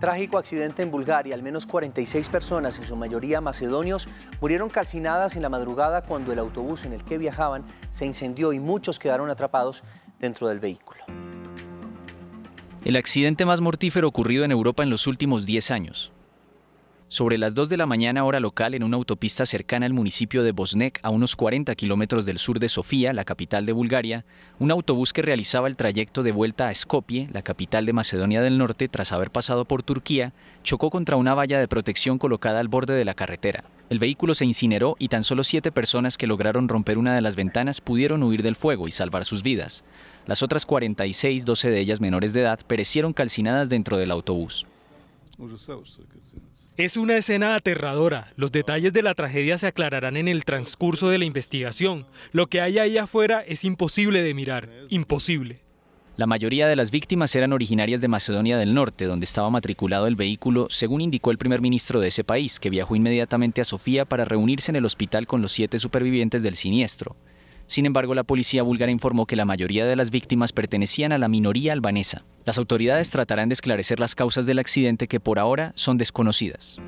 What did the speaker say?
Trágico accidente en Bulgaria. Al menos 46 personas, en su mayoría macedonios, murieron calcinadas en la madrugada cuando el autobús en el que viajaban se incendió y muchos quedaron atrapados dentro del vehículo. El accidente más mortífero ocurrido en Europa en los últimos 10 años. Sobre las 2 de la mañana hora local en una autopista cercana al municipio de Bosnek, a unos 40 kilómetros del sur de Sofía, la capital de Bulgaria, un autobús que realizaba el trayecto de vuelta a Skopje, la capital de Macedonia del Norte, tras haber pasado por Turquía, chocó contra una valla de protección colocada al borde de la carretera. El vehículo se incineró y tan solo siete personas que lograron romper una de las ventanas pudieron huir del fuego y salvar sus vidas. Las otras 46, 12 de ellas menores de edad, perecieron calcinadas dentro del autobús. Es una escena aterradora. Los detalles de la tragedia se aclararán en el transcurso de la investigación. Lo que hay ahí afuera es imposible de mirar. Imposible. La mayoría de las víctimas eran originarias de Macedonia del Norte, donde estaba matriculado el vehículo, según indicó el primer ministro de ese país, que viajó inmediatamente a Sofía para reunirse en el hospital con los siete supervivientes del siniestro. Sin embargo, la policía búlgara informó que la mayoría de las víctimas pertenecían a la minoría albanesa. Las autoridades tratarán de esclarecer las causas del accidente que por ahora son desconocidas.